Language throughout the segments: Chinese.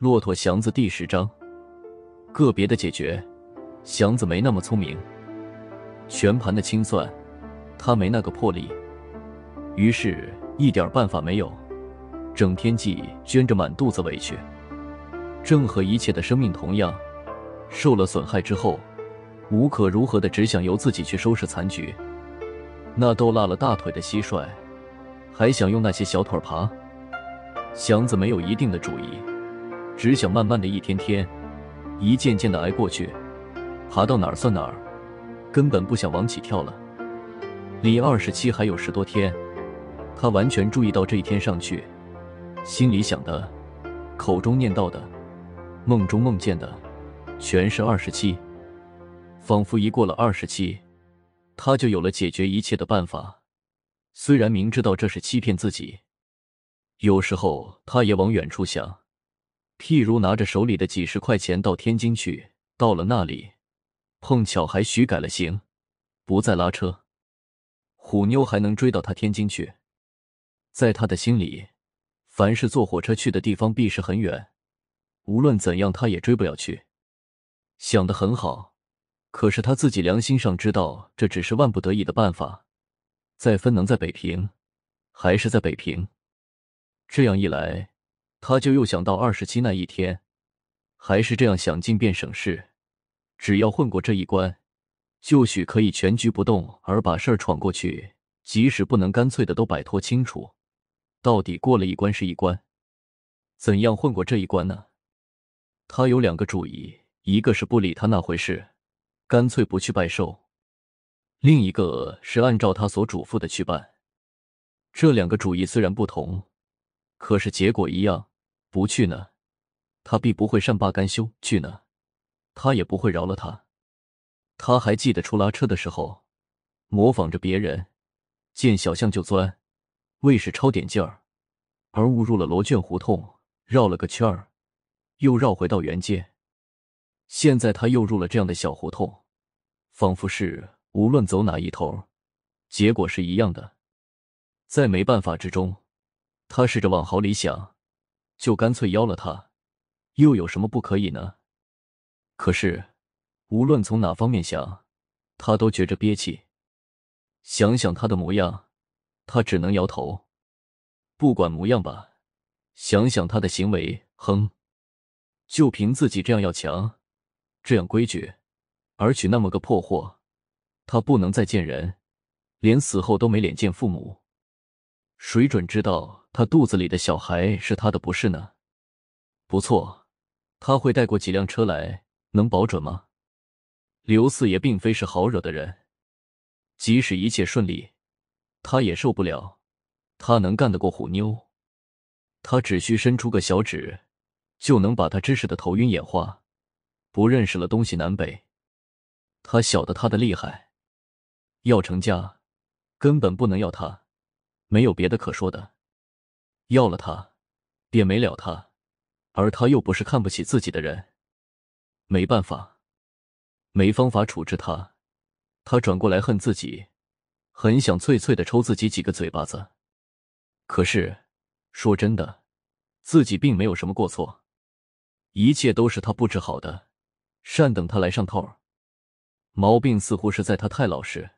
《骆驼祥子》第十章，个别的解决，祥子没那么聪明；全盘的清算，他没那个魄力。于是，一点办法没有，整天记，捐着满肚子委屈。正和一切的生命同样，受了损害之后，无可如何的，只想由自己去收拾残局。那都拉了大腿的蟋蟀，还想用那些小腿爬？祥子没有一定的主意。只想慢慢的一天天，一件件的挨过去，爬到哪儿算哪儿，根本不想往起跳了。离二十七还有十多天，他完全注意到这一天上去，心里想的，口中念叨的，梦中梦见的，全是二十七。仿佛一过了二十七，他就有了解决一切的办法。虽然明知道这是欺骗自己，有时候他也往远处想。譬如拿着手里的几十块钱到天津去，到了那里，碰巧还许改了行，不再拉车，虎妞还能追到他天津去。在他的心里，凡是坐火车去的地方必是很远，无论怎样他也追不了去。想得很好，可是他自己良心上知道，这只是万不得已的办法。再分能在北平，还是在北平，这样一来。他就又想到二十七那一天，还是这样想进便省事，只要混过这一关，就许可以全局不动而把事儿闯过去。即使不能干脆的都摆脱清楚，到底过了一关是一关。怎样混过这一关呢？他有两个主意，一个是不理他那回事，干脆不去拜寿；另一个是按照他所嘱咐的去办。这两个主意虽然不同，可是结果一样。不去呢，他必不会善罢甘休；去呢，他也不会饶了他。他还记得初拉车的时候，模仿着别人，见小巷就钻，为是超点劲儿，而误入了罗圈胡同，绕了个圈儿，又绕回到原街。现在他又入了这样的小胡同，仿佛是无论走哪一头，结果是一样的。在没办法之中，他试着往好里想。就干脆邀了他，又有什么不可以呢？可是，无论从哪方面想，他都觉着憋气。想想他的模样，他只能摇头。不管模样吧，想想他的行为，哼，就凭自己这样要强，这样规矩，而娶那么个破货，他不能再见人，连死后都没脸见父母，谁准知道？他肚子里的小孩是他的，不是呢？不错，他会带过几辆车来，能保准吗？刘四爷并非是好惹的人，即使一切顺利，他也受不了。他能干得过虎妞？他只需伸出个小指，就能把他知识的头晕眼花，不认识了东西南北。他晓得他的厉害，要成家根本不能要他，没有别的可说的。要了他，便没了他；而他又不是看不起自己的人，没办法，没方法处置他。他转过来恨自己，很想脆脆的抽自己几个嘴巴子。可是说真的，自己并没有什么过错，一切都是他布置好的，善等他来上套。毛病似乎是在他太老实，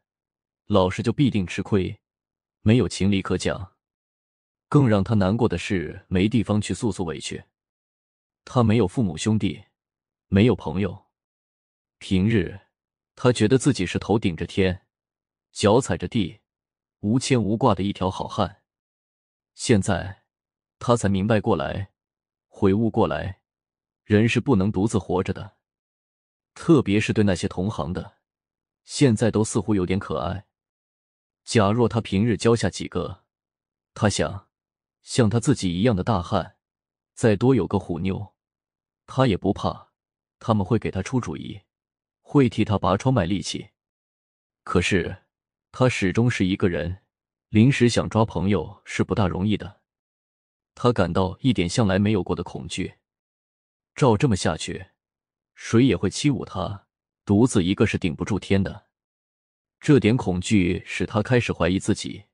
老实就必定吃亏，没有情理可讲。更让他难过的是，没地方去诉诉委屈。他没有父母兄弟，没有朋友。平日他觉得自己是头顶着天，脚踩着地，无牵无挂的一条好汉。现在他才明白过来，悔悟过来，人是不能独自活着的，特别是对那些同行的。现在都似乎有点可爱。假若他平日交下几个，他想。像他自己一样的大汉，再多有个虎妞，他也不怕。他们会给他出主意，会替他拔窗卖力气。可是，他始终是一个人，临时想抓朋友是不大容易的。他感到一点向来没有过的恐惧。照这么下去，谁也会欺侮他。独自一个是顶不住天的。这点恐惧使他开始怀疑自己，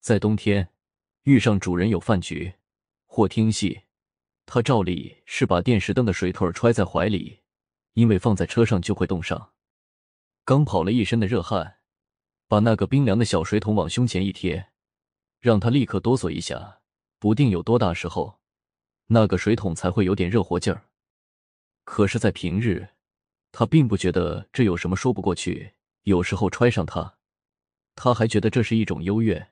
在冬天。遇上主人有饭局或听戏，他照例是把电视灯的水桶揣在怀里，因为放在车上就会冻上。刚跑了一身的热汗，把那个冰凉的小水桶往胸前一贴，让它立刻哆嗦一下，不定有多大时候，那个水桶才会有点热乎劲儿。可是，在平日，他并不觉得这有什么说不过去。有时候揣上它，他还觉得这是一种优越。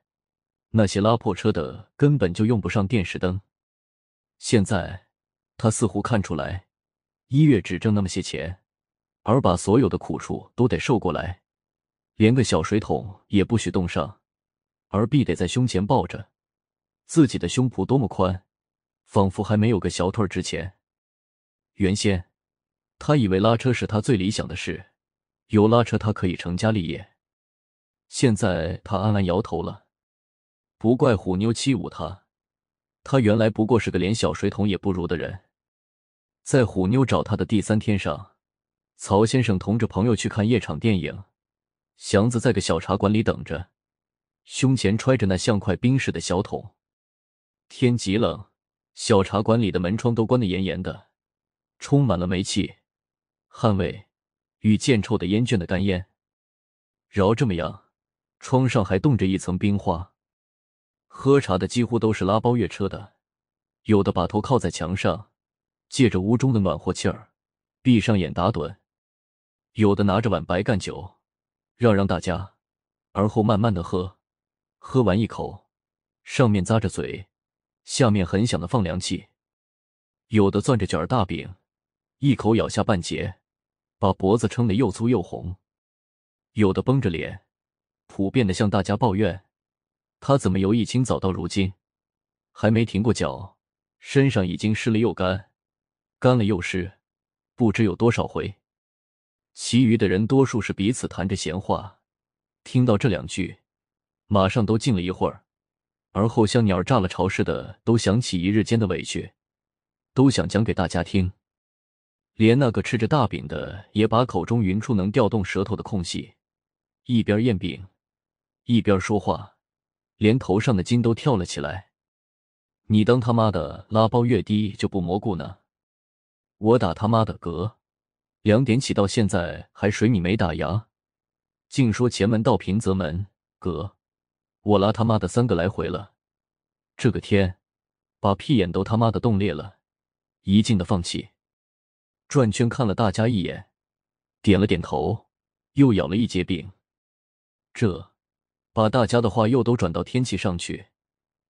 那些拉破车的根本就用不上电石灯。现在他似乎看出来，一月只挣那么些钱，而把所有的苦处都得受过来，连个小水桶也不许动上，而必得在胸前抱着。自己的胸脯多么宽，仿佛还没有个小腿值钱。原先他以为拉车是他最理想的事，有拉车他可以成家立业。现在他暗暗摇头了。不怪虎妞欺侮他，他原来不过是个连小水桶也不如的人。在虎妞找他的第三天上，曹先生同着朋友去看夜场电影，祥子在个小茶馆里等着，胸前揣着那像块冰似的小桶。天极冷，小茶馆里的门窗都关得严严的，充满了煤气、汗味与见臭的烟卷的干烟。饶这么样，窗上还冻着一层冰花。喝茶的几乎都是拉包月车的，有的把头靠在墙上，借着屋中的暖和气儿，闭上眼打盹；有的拿着碗白干酒，让让大家，而后慢慢的喝，喝完一口，上面咂着嘴，下面很响的放凉气；有的攥着卷儿大饼，一口咬下半截，把脖子撑得又粗又红；有的绷着脸，普遍的向大家抱怨。他怎么由一清早到如今，还没停过脚，身上已经湿了又干，干了又湿，不知有多少回。其余的人多数是彼此谈着闲话，听到这两句，马上都静了一会儿，而后像鸟儿炸了巢似的，都想起一日间的委屈，都想讲给大家听。连那个吃着大饼的也把口中云出能调动舌头的空隙，一边咽饼，一边说话。连头上的筋都跳了起来，你当他妈的拉包越低就不蘑菇呢？我打他妈的嗝，两点起到现在还水米没打牙，净说前门到平泽门，嗝，我拉他妈的三个来回了，这个天把屁眼都他妈的冻裂了，一劲的放气，转圈看了大家一眼，点了点头，又咬了一截饼，这。把大家的话又都转到天气上去，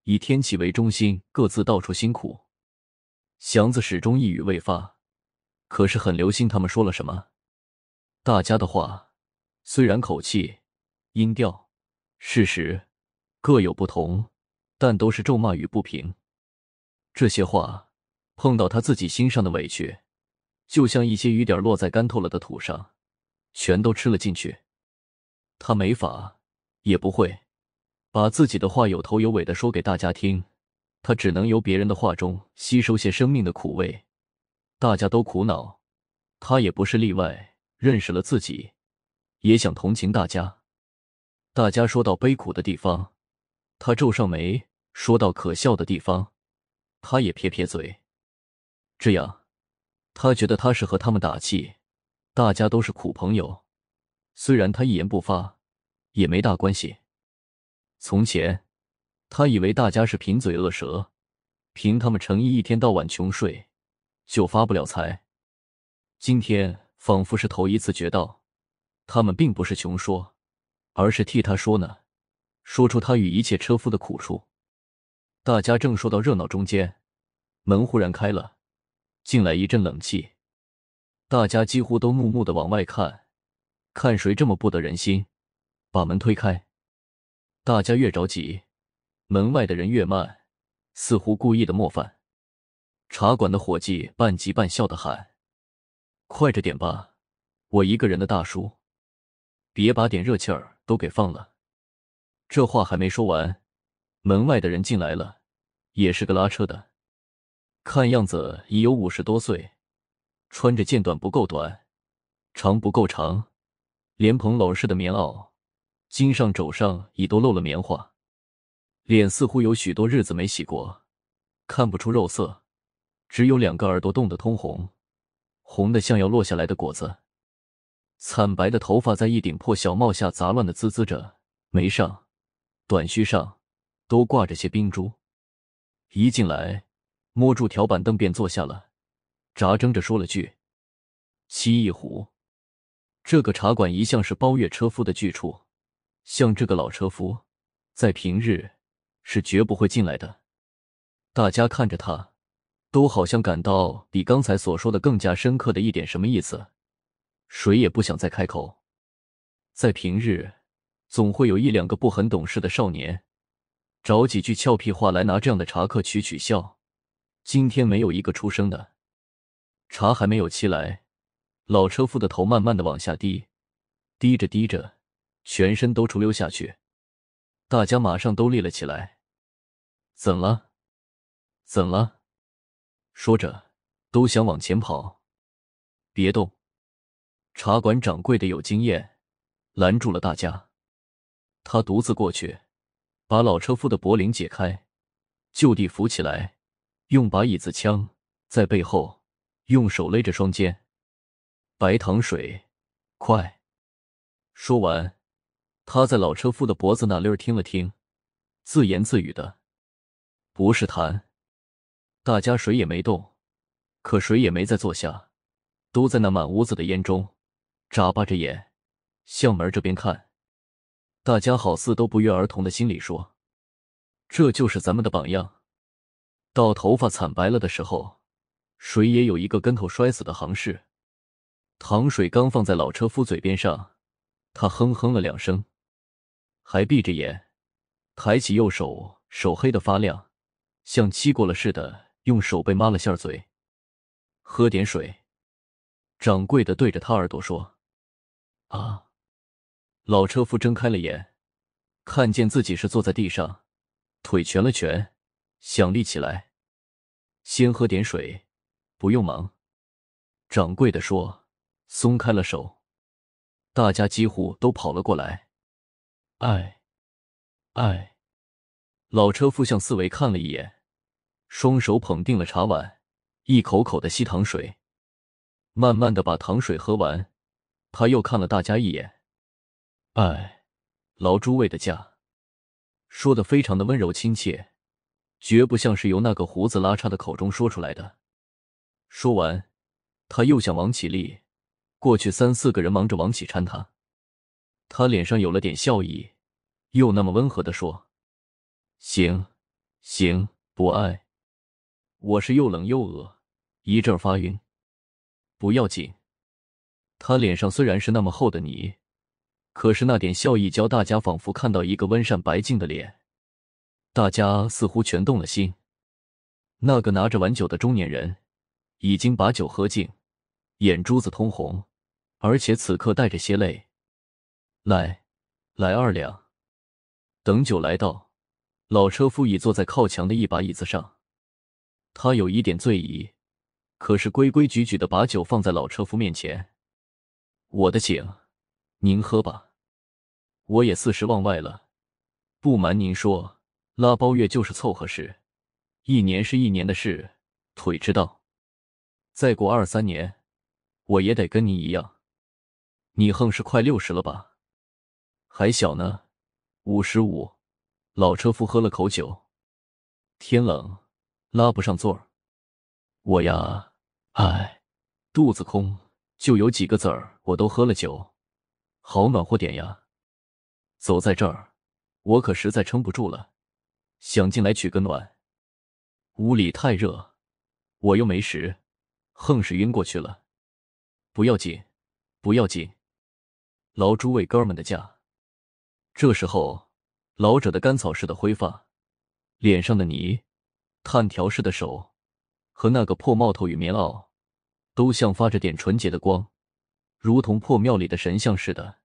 以天气为中心，各自到处辛苦。祥子始终一语未发，可是很留心他们说了什么。大家的话虽然口气、音调、事实各有不同，但都是咒骂与不平。这些话碰到他自己心上的委屈，就像一些雨点落在干透了的土上，全都吃了进去。他没法。也不会把自己的话有头有尾的说给大家听，他只能由别人的话中吸收些生命的苦味。大家都苦恼，他也不是例外。认识了自己，也想同情大家。大家说到悲苦的地方，他皱上眉；说到可笑的地方，他也撇撇嘴。这样，他觉得他是和他们打气。大家都是苦朋友，虽然他一言不发。也没大关系。从前，他以为大家是贫嘴恶舌，凭他们诚意一天到晚穷睡，就发不了财。今天仿佛是头一次觉到，他们并不是穷说，而是替他说呢，说出他与一切车夫的苦处。大家正说到热闹中间，门忽然开了，进来一阵冷气。大家几乎都怒目的往外看，看谁这么不得人心。把门推开，大家越着急，门外的人越慢，似乎故意的冒犯。茶馆的伙计半急半笑的喊：“快着点吧，我一个人的大叔，别把点热气儿都给放了。”这话还没说完，门外的人进来了，也是个拉车的，看样子已有五十多岁，穿着件短不够短，长不够长，连蓬老式的棉袄。襟上、肘上已都露了棉花，脸似乎有许多日子没洗过，看不出肉色，只有两个耳朵冻得通红，红的像要落下来的果子。惨白的头发在一顶破小帽下杂乱的滋滋着，眉上、短须上都挂着些冰珠。一进来，摸住条板凳便坐下了，眨睁着说了句：“蜥一狐，这个茶馆一向是包月车夫的去处。”像这个老车夫，在平日是绝不会进来的。大家看着他，都好像感到比刚才所说的更加深刻的一点什么意思。谁也不想再开口。在平日，总会有一两个不很懂事的少年，找几句俏皮话来拿这样的茶客取取笑。今天没有一个出声的。茶还没有沏来，老车夫的头慢慢的往下低，低着低着。全身都出溜下去，大家马上都立了起来。怎了？怎了？说着都想往前跑。别动！茶馆掌柜的有经验，拦住了大家。他独自过去，把老车夫的脖领解开，就地扶起来，用把椅子枪在背后，用手勒着双肩。白糖水，快！说完。他在老车夫的脖子那溜儿听了听，自言自语的：“不是痰。”大家谁也没动，可谁也没再坐下，都在那满屋子的烟中眨巴着眼，向门这边看。大家好似都不约而同的心里说：“这就是咱们的榜样。到头发惨白了的时候，谁也有一个跟头摔死的行势。”糖水刚放在老车夫嘴边上，他哼哼了两声。还闭着眼，抬起右手，手黑的发亮，像漆过了似的，用手背抹了下嘴，喝点水。掌柜的对着他耳朵说：“啊！”老车夫睁开了眼，看见自己是坐在地上，腿蜷了蜷，想立起来。先喝点水，不用忙。掌柜的说，松开了手，大家几乎都跑了过来。哎，哎，老车夫向四维看了一眼，双手捧定了茶碗，一口口的吸糖水，慢慢的把糖水喝完。他又看了大家一眼，哎，劳诸位的驾，说的非常的温柔亲切，绝不像是由那个胡子拉碴的口中说出来的。说完，他又向王启立过去，三四个人忙着王启搀他。他脸上有了点笑意，又那么温和的说：“行，行，不爱，我是又冷又饿，一阵发晕，不要紧。”他脸上虽然是那么厚的泥，可是那点笑意，教大家仿佛看到一个温善白净的脸，大家似乎全动了心。那个拿着碗酒的中年人，已经把酒喝尽，眼珠子通红，而且此刻带着些泪。来，来二两。等酒来到，老车夫已坐在靠墙的一把椅子上。他有一点醉意，可是规规矩矩的把酒放在老车夫面前。我的请，您喝吧。我也四十望外了。不瞒您说，拉包月就是凑合事，一年是一年的事，腿知道。再过二三年，我也得跟您一样。你横是快六十了吧？还小呢，五十五。老车夫喝了口酒，天冷，拉不上座儿。我呀，哎，肚子空，就有几个子儿，我都喝了酒，好暖和点呀。走在这儿，我可实在撑不住了，想进来取个暖。屋里太热，我又没食，横是晕过去了。不要紧，不要紧，劳诸位哥们的驾。这时候，老者的干草似的灰发，脸上的泥，炭条似的手，和那个破帽头与棉袄，都像发着点纯洁的光，如同破庙里的神像似的，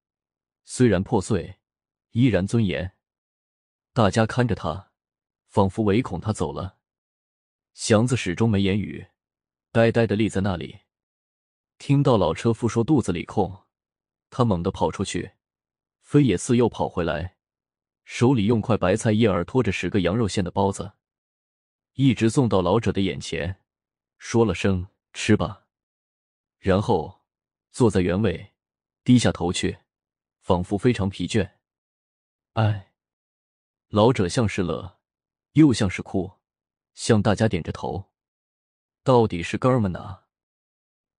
虽然破碎，依然尊严。大家看着他，仿佛唯恐他走了。祥子始终没言语，呆呆的立在那里。听到老车夫说肚子里空，他猛地跑出去。飞野寺又跑回来，手里用块白菜叶儿托着十个羊肉馅的包子，一直送到老者的眼前，说了声“吃吧”，然后坐在原位，低下头去，仿佛非常疲倦。哎，老者像是乐，又像是哭，向大家点着头。到底是哥们呐，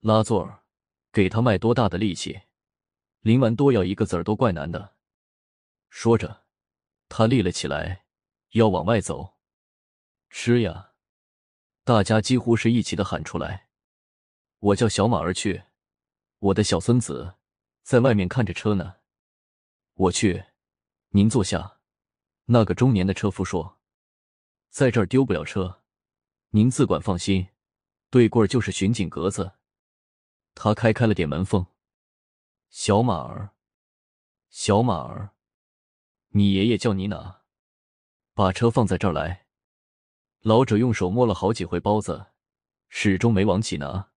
拉座儿，给他卖多大的力气？林婉多要一个子儿都怪难的。说着，他立了起来，要往外走。吃呀！大家几乎是一起的喊出来。我叫小马儿去，我的小孙子在外面看着车呢。我去。您坐下。那个中年的车夫说：“在这儿丢不了车，您自管放心。对棍儿就是巡警格子。”他开开了点门缝。小马儿，小马儿，你爷爷叫你哪？把车放在这儿来。老者用手摸了好几回包子，始终没往起拿。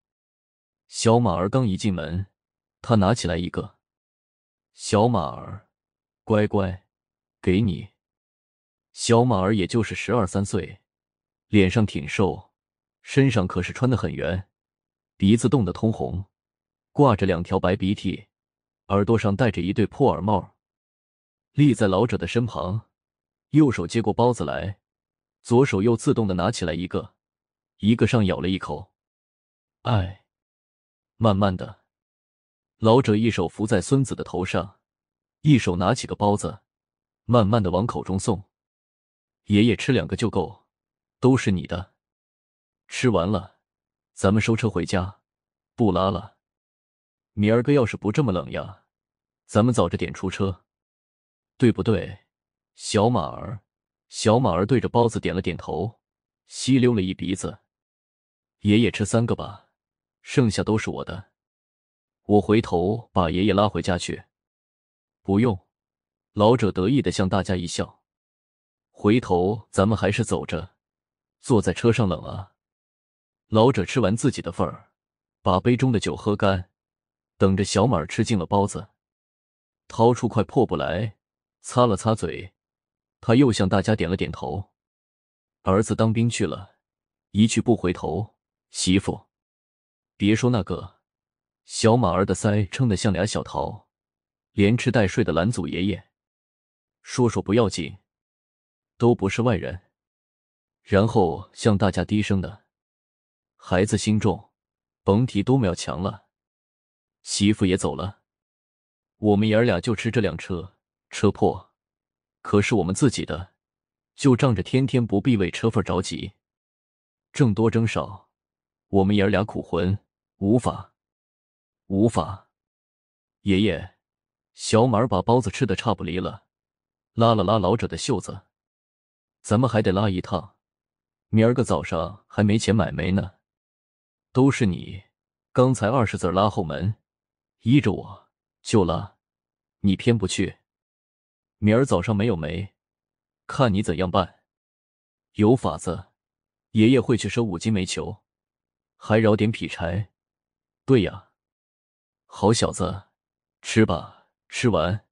小马儿刚一进门，他拿起来一个。小马儿，乖乖，给你。小马儿也就是十二三岁，脸上挺瘦，身上可是穿的很圆，鼻子冻得通红，挂着两条白鼻涕。耳朵上戴着一对破耳帽，立在老者的身旁，右手接过包子来，左手又自动的拿起来一个，一个上咬了一口。哎，慢慢的，老者一手扶在孙子的头上，一手拿起个包子，慢慢的往口中送。爷爷吃两个就够，都是你的。吃完了，咱们收车回家，不拉了。明儿哥要是不这么冷呀，咱们早着点出车，对不对？小马儿，小马儿对着包子点了点头，吸溜了一鼻子。爷爷吃三个吧，剩下都是我的。我回头把爷爷拉回家去。不用。老者得意的向大家一笑。回头咱们还是走着，坐在车上冷啊。老者吃完自己的份儿，把杯中的酒喝干。等着小马儿吃尽了包子，掏出块破布来擦了擦嘴，他又向大家点了点头。儿子当兵去了，一去不回头。媳妇，别说那个，小马儿的腮撑得像俩小桃，连吃带睡的。拦祖爷爷，说说不要紧，都不是外人。然后向大家低声的：“孩子心重，甭提多勉强了。”媳妇也走了，我们爷儿俩就吃这辆车。车破，可是我们自己的，就仗着天天不必为车份着急，挣多挣少，我们爷儿俩苦混，无法，无法。爷爷，小马把包子吃的差不离了，拉了拉老者的袖子，咱们还得拉一趟。明儿个早上还没钱买煤呢，都是你刚才二十字拉后门。依着我，就拉，你偏不去。明儿早上没有煤，看你怎样办。有法子，爷爷会去收五斤煤球，还饶点劈柴。对呀，好小子，吃吧，吃完，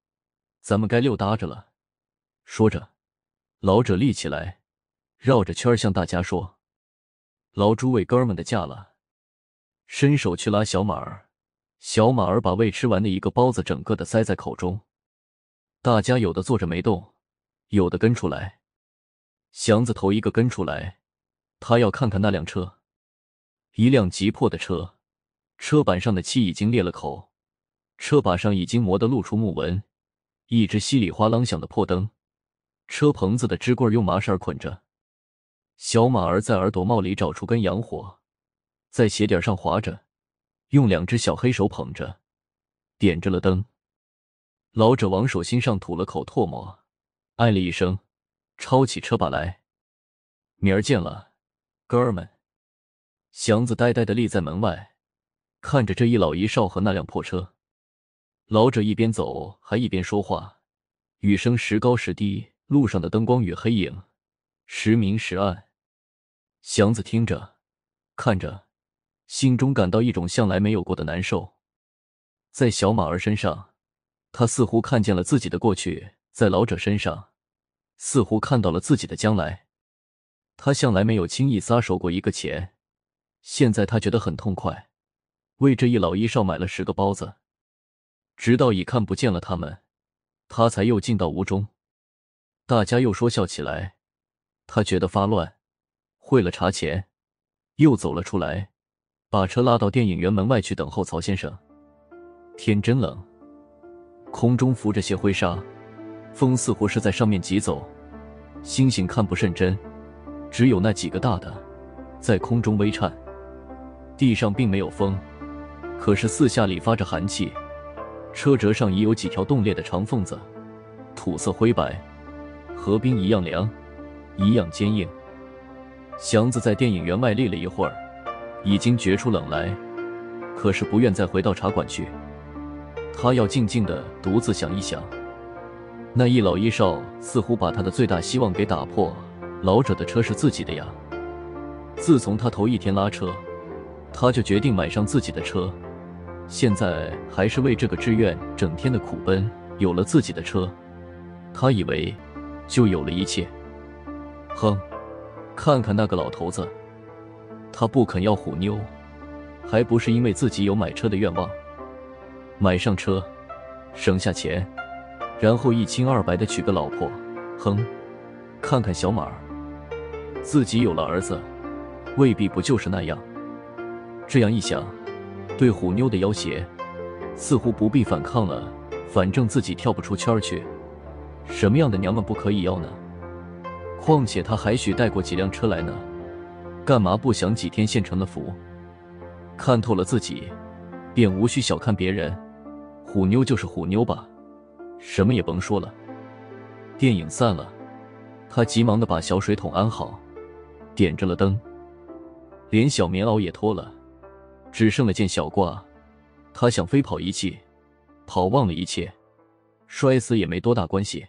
咱们该溜达着了。说着，老者立起来，绕着圈向大家说：“劳诸位哥们的驾了。”伸手去拉小马儿。小马儿把未吃完的一个包子整个的塞在口中，大家有的坐着没动，有的跟出来。祥子头一个跟出来，他要看看那辆车。一辆急破的车，车板上的漆已经裂了口，车把上已经磨得露出木纹，一只稀里哗啷响的破灯，车棚子的支棍用麻绳捆着。小马儿在耳朵帽里找出根洋火，在鞋底上划着。用两只小黑手捧着，点着了灯。老者往手心上吐了口唾沫，哎了一声，抄起车把来。明儿见了，哥们。祥子呆呆地立在门外，看着这一老一少和那辆破车。老者一边走，还一边说话，雨声时高时低。路上的灯光与黑影，时明时暗。祥子听着，看着。心中感到一种向来没有过的难受，在小马儿身上，他似乎看见了自己的过去；在老者身上，似乎看到了自己的将来。他向来没有轻易撒手过一个钱，现在他觉得很痛快，为这一老一少买了十个包子，直到已看不见了他们，他才又进到屋中。大家又说笑起来，他觉得发乱，汇了茶钱，又走了出来。把车拉到电影院门外去等候曹先生。天真冷，空中浮着些灰沙，风似乎是在上面疾走。星星看不甚真，只有那几个大的，在空中微颤。地上并没有风，可是四下里发着寒气。车辙上已有几条冻裂的长缝子，土色灰白，和冰一样凉，一样坚硬。祥子在电影院外立了一会儿。已经觉出冷来，可是不愿再回到茶馆去。他要静静的独自想一想。那一老一少似乎把他的最大希望给打破。老者的车是自己的呀。自从他头一天拉车，他就决定买上自己的车。现在还是为这个志愿整天的苦奔。有了自己的车，他以为就有了一切。哼，看看那个老头子。他不肯要虎妞，还不是因为自己有买车的愿望，买上车，省下钱，然后一清二白的娶个老婆。哼，看看小马儿，自己有了儿子，未必不就是那样。这样一想，对虎妞的要挟，似乎不必反抗了。反正自己跳不出圈儿去，什么样的娘们不可以要呢？况且他还许带过几辆车来呢。干嘛不享几天现成的福？看透了自己，便无需小看别人。虎妞就是虎妞吧，什么也甭说了。电影散了，他急忙的把小水桶安好，点着了灯，连小棉袄也脱了，只剩了件小褂。他想飞跑一切，跑忘了一切，摔死也没多大关系。